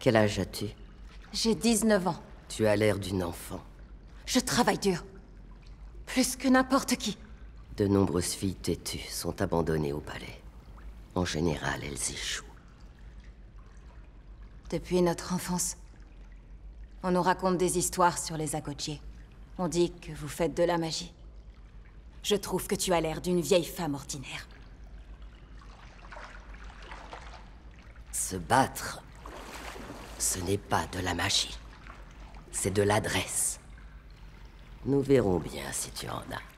Quel âge as-tu J'ai 19 ans. Tu as l'air d'une enfant. Je travaille dur. Plus que n'importe qui. De nombreuses filles têtues sont abandonnées au palais. En général, elles échouent. Depuis notre enfance, on nous raconte des histoires sur les Agotiers. On dit que vous faites de la magie. Je trouve que tu as l'air d'une vieille femme ordinaire. Se battre ce n'est pas de la magie. C'est de l'adresse. Nous verrons bien si tu en as.